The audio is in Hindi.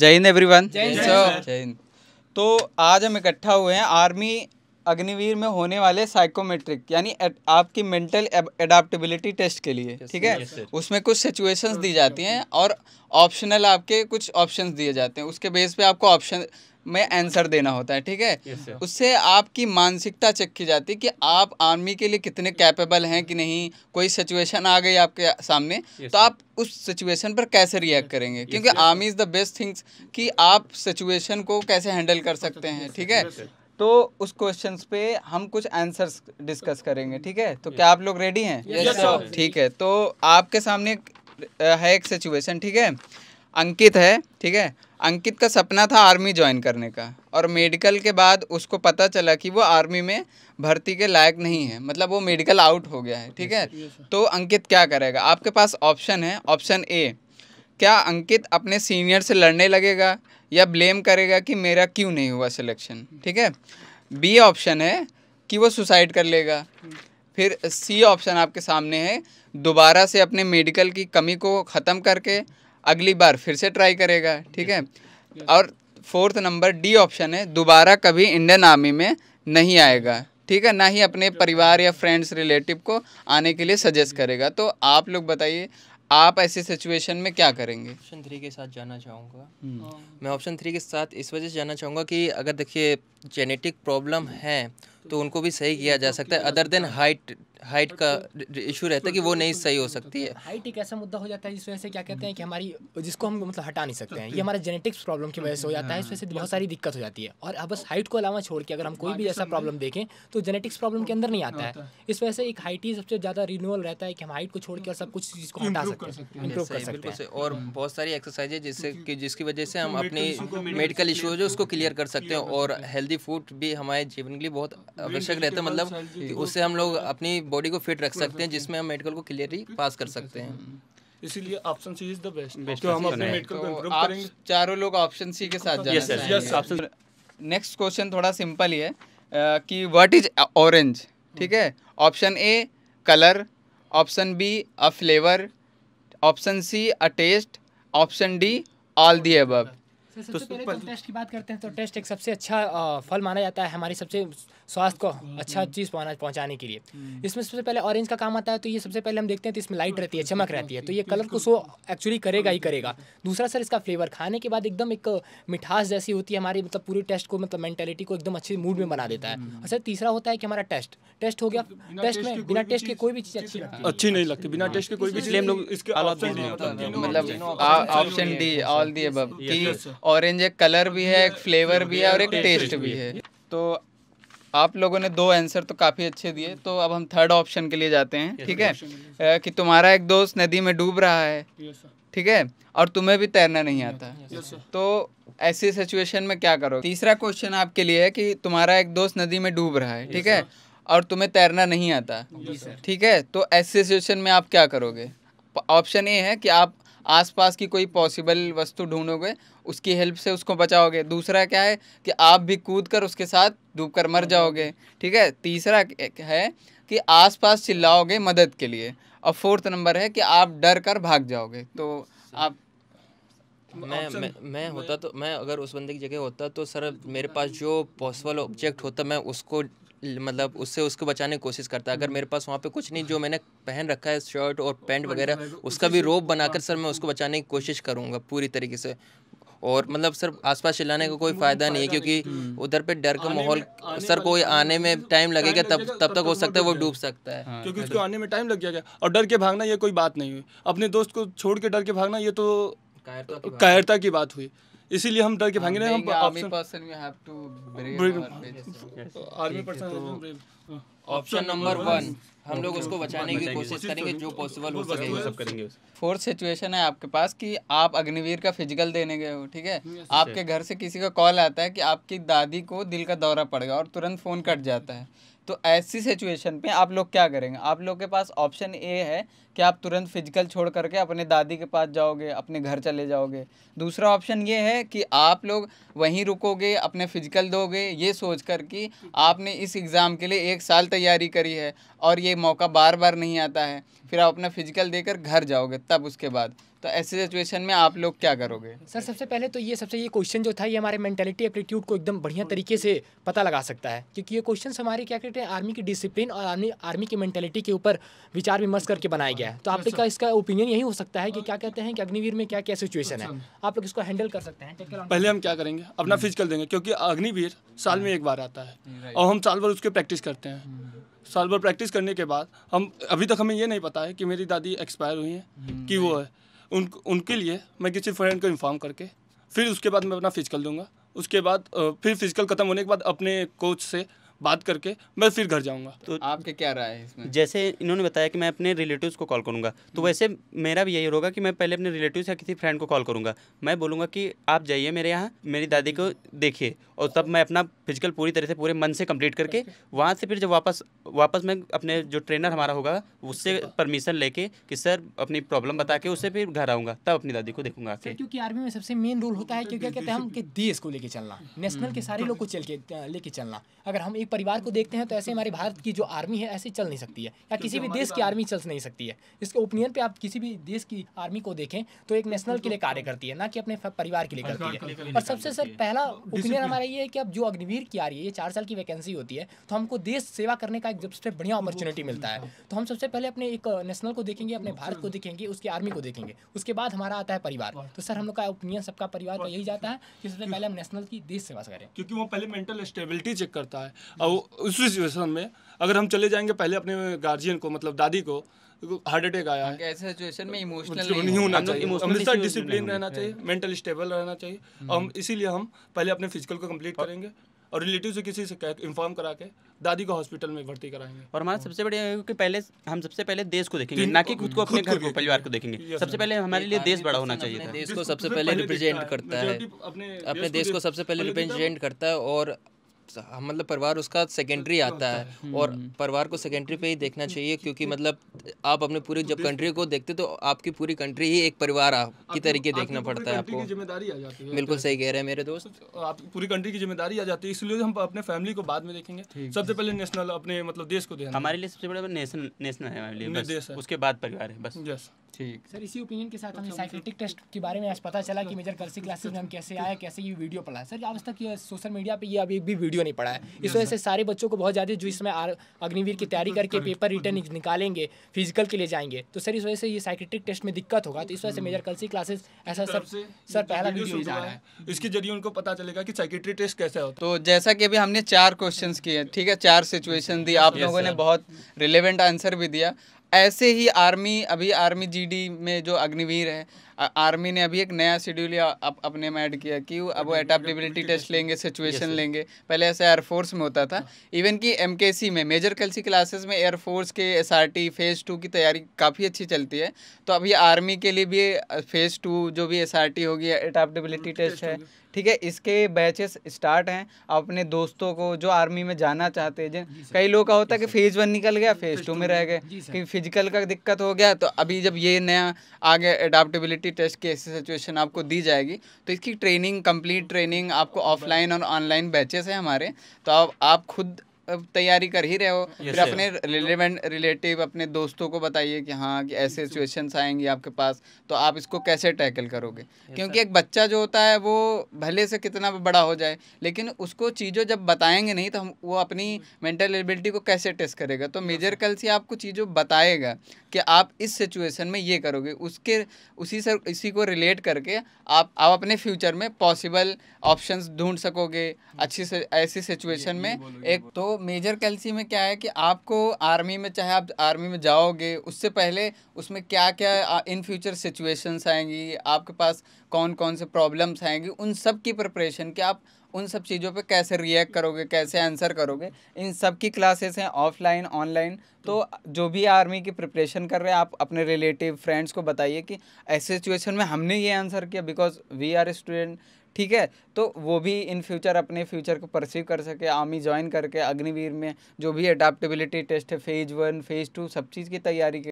जय हिंद एवरी वन जय हिंद तो आज हम इकट्ठा हुए हैं आर्मी अग्निवीर में होने वाले साइकोमेट्रिक यानी आपकी मेंटल एडाप्टेबिलिटी टेस्ट के लिए ठीक है उसमें कुछ सिचुएशंस दी जाती हैं और ऑप्शनल आपके कुछ ऑप्शंस दिए जाते हैं उसके बेस पे आपको ऑप्शन में आंसर देना होता है ठीक है उससे आपकी मानसिकता चेक की जाती है कि आप आर्मी के लिए कितने कैपेबल हैं कि नहीं कोई सिचुएशन आ गई आपके सामने तो आप उस सिचुएशन पर कैसे रिएक्ट करेंगे क्योंकि army is the best things कि आप सिचुएशन को कैसे हैंडल कर सकते हैं ठीक है तो उस क्वेश्चन पे हम कुछ आंसर्स डिस्कस करेंगे ठीक है तो क्या आप लोग रेडी हैं ठीक है तो आपके सामने है एक सिचुएशन ठीक है अंकित है ठीक है अंकित का सपना था आर्मी ज्वाइन करने का और मेडिकल के बाद उसको पता चला कि वो आर्मी में भर्ती के लायक नहीं है मतलब वो मेडिकल आउट हो गया है ठीक है तो अंकित क्या करेगा आपके पास ऑप्शन है ऑप्शन ए क्या अंकित अपने सीनियर से लड़ने लगेगा या ब्लेम करेगा कि मेरा क्यों नहीं हुआ सिलेक्शन ठीक है बी ऑप्शन है कि वो सुसाइड कर लेगा फिर सी ऑप्शन आपके सामने है दोबारा से अपने मेडिकल की कमी को ख़त्म करके अगली बार फिर से ट्राई करेगा ठीक है और फोर्थ नंबर डी ऑप्शन है दोबारा कभी इंडियन आर्मी में नहीं आएगा ठीक है ना ही अपने परिवार या फ्रेंड्स रिलेटिव को आने के लिए सजेस्ट करेगा तो आप लोग बताइए आप ऐसी सिचुएशन में क्या करेंगे ऑप्शन थ्री के साथ जाना चाहूँगा हम्म। हाँ। मैं ऑप्शन थ्री के साथ इस वजह से जाना चाहूँगा कि अगर देखिए जेनेटिक प्रॉब्लम है तो उनको भी सही किया जा सकता है अदर देन हाइट हाइट का इशू रहता है कि वो नहीं सही हो सकती है हाइट एक ऐसा मुद्दा हो जाता है जिस वजह से क्या कहते हैं कि हमारी जिसको हम मतलब हटा नहीं सकते हैं ये हमारे जेनेटिक्स प्रॉब्लम की वजह से हो जाता है इस वजह से बहुत सारी दिक्कत हो जाती है और अब बस हाइट को अलावा छोड़ के अगर हम कोई भी ऐसा प्रॉब्लम देखें तो जेनेटिक्स प्रॉब्लम के अंदर नहीं आता है इस वजह से एक हाइट ही सबसे ज़्यादा रिन्यूअल रहता है कि हम हाइट को छोड़ के और सब कुछ चीज़ को हटा सकते हैं इम्प्रूव कर सकते हैं और बहुत सारी एक्सरसाइज है जिससे hmm. कि जिसकी वजह से हम अपने मेडिकल इशू जो उसको क्लियर कर सकते हैं और हेल्दी फूड भी हमारे जीवन के लिए बहुत आवश्यक रहता है मतलब उससे हम लोग अपनी बॉडी को फिट रख सकते हैं जिसमें हम मेडिकल को क्लियरली पास कर सकते हैं इसीलिए option C is the best तो हम अपने मेडिकल को इंप्रूव करेंगे चारों लोग ऑप्शन सी के साथ जाना यस ऑप्शन नेक्स्ट क्वेश्चन थोड़ा सिंपल ही है कि व्हाट इज ऑरेंज ठीक है option A colour option B a flavour option C a taste option D all the above तो सबसे पहले तो टेस्ट तो की बात करते हैं तो टेस्ट एक सबसे अच्छा फल माना जाता है हमारी सबसे स्वास्थ्य को हम्म, अच्छा हम्म। चीज़ पहुंचाने के लिए हम्म। इसमें सबसे पहले ऑरेंज का काम आता है तो ये सबसे पहले हम देखते हैं तो इसमें लाइट हाँ, रहती है हाँ, चमक हाँ, रहती है तो ये कलर को सो एक्चुअली करेगा ही करेगा दूसरा सर इसका फ्लेवर खाने के बाद एकदम एक मिठास जैसी होती है हमारी मतलब पूरी टेस्ट को मतलब मेंटेलिटी को एकदम अच्छे मूड में बना देता है और सर अच्छा, तीसरा होता है कि हमारा टेस्ट टेस्ट हो गया टेस्ट में बिना टेस्ट के कोई भी चीज़ अच्छी अच्छी नहीं लगती बिना टेस्ट के कोई भी चीज़ हम लोग इसके मतलब ऑप्शन दी ऑल दी अब ऑरेंज एक कलर भी है एक फ्लेवर भी है और एक टेस्ट भी है तो आप लोगों ने दो आंसर तो काफ़ी अच्छे दिए तो अब हम थर्ड ऑप्शन के लिए जाते हैं ठीक है कि तुम्हारा एक दोस्त नदी में डूब रहा है ठीक है और तुम्हें भी तैरना नहीं आता तो ऐसी सिचुएशन में क्या करो तीसरा क्वेश्चन आपके लिए है कि तुम्हारा एक दोस्त नदी में डूब रहा है ठीक है और तुम्हें तैरना नहीं आता ठीक है तो ऐसी सिचुएशन में आप क्या करोगे ऑप्शन ए है कि आप आसपास की कोई पॉसिबल वस्तु ढूंढोगे उसकी हेल्प से उसको बचाओगे दूसरा क्या है कि आप भी कूद कर उसके साथ डूब कर मर जाओगे ठीक है तीसरा है कि आसपास चिल्लाओगे मदद के लिए और फोर्थ नंबर है कि आप डर कर भाग जाओगे तो आप मैं मैं मैं होता तो मैं अगर उस बंदे की जगह होता तो सर मेरे पास जो पॉसिबल ऑब्जेक्ट होता मैं उसको मतलब उससे उसको बचाने की कोशिश करता है अगर हम्म। मेरे पास वहाँ पे कुछ नहीं जो मैंने पहन रखा है शर्ट और पैंट वगैरह उसका भी रोप बनाकर हाँ। सर मैं उसको बचाने की कोशिश करूँगा पूरी तरीके से और मतलब सर आसपास चिल्लाने का को कोई फ़ायदा नहीं है क्योंकि हम्म। उधर पे डर का माहौल सर कोई आने में टाइम लगेगा तब तब तक हो सकता है वो डूब सकता है हाँ, क्योंकि उसको आने में टाइम लग जाएगा और डर के भागना ये कोई बात नहीं हुई अपने दोस्त को छोड़ के डर के भागना ये तो कायरता की बात हुई इसीलिए हम डर के हाँ, भागे ना हम army person we have to brave army person option number 1 हम लोग उसको बचाने की कोशिश करेंगे जो पॉसिबल हो सके सब करेंगे फोर्थ सिचुएशन है आपके पास कि आप अग्निवीर का फिजिकल देने गए हो ठीक है आपके घर से किसी का कॉल आता है कि आपकी दादी को दिल का दौरा पड़ गया और तुरंत फ़ोन कट जाता है तो ऐसी सिचुएशन पे आप लोग क्या करेंगे आप लोग के पास ऑप्शन ए है कि आप तुरंत फिजिकल छोड़ करके अपने दादी के पास जाओगे अपने घर चले जाओगे दूसरा ऑप्शन ये है कि आप लोग वहीं रुकोगे अपने फिजिकल दोगे ये सोच कर कि आपने इस एग्ज़ाम के लिए एक साल तैयारी करी है और ये मौका बार बार नहीं आता है फिर आप अपना फिजिकल देकर घर जाओगे तब उसके बाद तो ऐसे सिचुएशन में आप लोग क्या करोगे सर सबसे पहले तो ये सबसे ये क्वेश्चन जो था ये हमारे मेंटेलिटी एप्टीट्यूड को एकदम बढ़िया हाँ। तरीके से पता लगा सकता है क्योंकि ये क्वेश्चन हमारे क्या कहते हैं आर्मी की डिसिप्लिन और आर्मी आर्मी की मेंटेलिटी के ऊपर विचार विमर्श करके बनाया गया है तो आप लोग अच्छा। का इसका ओपिनियन यही हो सकता है कि क्या कहते हैं कि अग्निवीर में क्या क्या सिचुएशन है अच्छा। आप लोग इसको हैंडल कर सकते हैं पहले हम क्या करेंगे अपना फिजिकल हम्म। देंगे क्योंकि अग्निवीर साल में हम्म। एक बार आता है हम्म, और हम साल भर उसके प्रैक्टिस करते हैं साल भर प्रैक्टिस करने के बाद हम अभी तक हमें ये नहीं पता है कि मेरी दादी एक्सपायर हुई है कि वो है उन उनके लिए मैं किसी फ्रेंड को इन्फॉर्म करके फिर उसके बाद मैं अपना फिजिकल दूंगा उसके बाद फिर फिजिकल ख़त्म होने के बाद अपने कोच से बात करके मैं फिर घर जाऊंगा तो आपके क्या राय है इसमें जैसे इन्होंने बताया कि मैं अपने रिलेटिव्स को कॉल करूंगा तो हम्म। वैसे मेरा भी यही होगा कि मैं पहले अपने रिलेटिव्स या किसी फ्रेंड को कॉल करूंगा मैं बोलूंगा कि आप जाइए मेरे यहाँ मेरी दादी को देखिए और तब मैं अपना फिजिकल पूरी तरह से पूरे मन से कंप्लीट करके वहाँ से फिर जब वापस वापस मैं अपने जो ट्रेनर हमारा होगा उससे परमिशन लेके कि सर अपनी प्रॉब्लम बता के उससे फिर घर आऊँगा तब अपनी दादी को देखूंगा क्योंकि आर्मी में सबसे मेन रोल होता है क्योंकि कहते हैं हम देश को लेके चलना नेशनल के सारे लोग को चल के लेके चलना अगर हम एक परिवार को देखते हैं तो ऐसे हमारे भारत की जो आर्मी है ऐसे चल नहीं सकती है या किसी भी देश की आर्मी चल नहीं सकती है इसके ओपिनियन पे आप किसी भी देश की आर्मी को देखें तो एक नेशनल के लिए कार्य करती है ना कि अपने परिवार के लिए करती है और सबसे सर पहला ओपिनियन हमारा ये है कि अब जो अग्निवीर की आ रही है ये चार साल की वैकेंसी होती है तो हमको देश सेवा करने का एक सबसे बढ़िया अपॉर्चुनिटी मिलता है तो हम सबसे पहले अपने एक नेशनल को देखेंगे अपने भारत को देखेंगे उसकी आर्मी को देखेंगे उसके बाद हमारा आता है परिवार तो सर हम लोग का ओपिनियन सबका परिवार का तो यही जाता है कि सबसे पहले हम नेशनल की देश सेवा करें क्योंकि वो पहले मेंटल स्टेबिलिटी चेक करता है और उस सिचुएशन में अगर हम चले जाएंगे पहले अपने गार्जियन को मतलब दादी को हार्ट तो अटैक आया है हाँ, ऐसे सिचुएशन में इमोशनल मतलब नहीं होना चाहिए हमेशा डिसिप्लिन रहना चाहिए मेंटल स्टेबल रहना चाहिए हम्म। और हम इसीलिए हम पहले अपने फिजिकल को कंप्लीट करेंगे और रिलेटिव से किसी से इन्फॉर्म करा के दादी को हॉस्पिटल में भर्ती कराएंगे और हमारा सबसे बढ़िया क्योंकि पहले हम सबसे पहले देश को देखेंगे ना कि खुद को अपने घर को परिवार को देखेंगे सबसे पहले हमारे लिए देश बड़ा तो होना चाहिए देश को सबसे पहले रिप्रेजेंट करता है अपने देश को सबसे पहले रिप्रेजेंट करता है और हाँ, मतलब परिवार उसका सेकेंडरी अच्छा आता है और हम्म। परिवार को सेकेंडरी पे ही देखना चाहिए क्योंकि मतलब आप अपने पूरी जब कंट्री को देखते तो आपकी पूरी कंट्री ही एक परिवार की तरीके देखना पड़ता है आपको जिम्मेदारी आ जाती है बिल्कुल सही कह रहे हैं मेरे दोस्त तो आप पूरी कंट्री की जिम्मेदारी आ जाती है इसलिए हम अपने फैमिली को बाद में देखेंगे सबसे पहले नेशनल अपने मतलब देश को हमारे लिए सबसे बड़ा नेशनल तो है हमारे लिए उसके बाद परिवार है बस ठीक सर इसी ओपिनियन के साथ हमें साइकेटिक टेस्ट के बारे में आज पता चला कि मेजर कल क्लासेस में हम कैसे आए कैसे ये वीडियो पढ़ा सर आज तक ये सोशल मीडिया पे ये अभी भी वीडियो नहीं पढ़ा है इस वजह से सारे बच्चों को बहुत ज़्यादा जो इसमें अग्निवीर की तैयारी करके पेपर रिटर्न निकालेंगे फिजिकल के लिए जाएंगे तो सर इस वजह से ये साइकेट्रिक टेस्ट में दिक्कत होगा तो इस वजह से मेजर कल क्लासेस ऐसा सर सर पहला वीडियो जा रहा है इसके जरिए उनको पता चलेगा कि साइकेट्रिक टेस्ट कैसे हो तो जैसा कि अभी हमने चार क्वेश्चन किए ठीक है चार सिचुएशन दी आप लोगों ने बहुत रिलेवेंट आंसर भी दिया ऐसे ही आर्मी अभी आर्मी जीडी में जो अग्निवीर है आर्मी ने अभी एक नया शेड्यूल अप, अपने में ऐड किया कि अब वो एडाप्टेबिलिटी टेस्ट लेंगे सिचुएशन लेंगे पहले ऐसा एयरफोर्स में होता था इवन हाँ। कि एम में मेजर कल्सी क्लासेस में एयरफोर्स के एस फेज़ टू की तैयारी काफ़ी अच्छी चलती है तो अभी आर्मी के लिए भी फेज़ टू जो भी एस होगी एडाप्टेबिलिटी टेस्ट है ठीक है इसके बैचेस स्टार्ट हैं अपने दोस्तों को जो आर्मी में जाना चाहते हैं कई लोग का होता है कि फेज़ वन निकल गया फेज़ टू में रह गए कि फिजिकल का दिक्कत हो गया तो अभी जब ये नया आगे एडाप्टेबिलिटी पॉजिटिविटी टेस्ट की ऐसी सिचुएशन आपको दी जाएगी तो इसकी ट्रेनिंग कंप्लीट ट्रेनिंग आपको ऑफलाइन और ऑनलाइन बैचेस हैं हमारे तो आप आप खुद तैयारी कर ही रहे हो फिर अपने रिलेवेंट रिलेटिव अपने दोस्तों को बताइए कि हाँ कि ऐसे सिचुएशंस आएंगी आपके पास तो आप इसको कैसे टैकल करोगे क्योंकि एक बच्चा जो होता है वो भले से कितना बड़ा हो जाए लेकिन उसको चीज़ों जब बताएंगे नहीं तो हम वो अपनी मेंटल एबिलिटी को कैसे टेस्ट करेगा तो मेजर कल से आपको चीज़ों बताएगा कि आप इस सिचुएशन में ये करोगे उसके उसी से इसी को रिलेट करके आप आप अपने फ्यूचर में पॉसिबल ऑप्शंस ढूंढ सकोगे अच्छी से ऐसी सिचुएशन में एक तो मेजर कैलसी में क्या है कि आपको आर्मी में चाहे आप आर्मी में जाओगे उससे पहले उसमें क्या क्या इन फ्यूचर सिचुएशंस आएंगी आपके पास कौन कौन से प्रॉब्लम्स आएंगी उन सब की प्रिपरेशन कि आप उन सब चीज़ों पे कैसे रिएक्ट करोगे कैसे आंसर करोगे इन सब की क्लासेस हैं ऑफलाइन ऑनलाइन तो जो भी आर्मी की प्रिपरेशन कर रहे हैं आप अपने रिलेटिव फ्रेंड्स को बताइए कि ऐसे सिचुएशन में हमने ये आंसर किया बिकॉज वी आर स्टूडेंट ठीक है तो वो भी इन फ्यूचर अपने फ्यूचर को परसीव कर सके आर्मी ज्वाइन करके अग्निवीर में जो भी अडाप्टेबिलिटी टेस्ट है फेज़ वन फेज़ टू सब चीज़ की तैयारी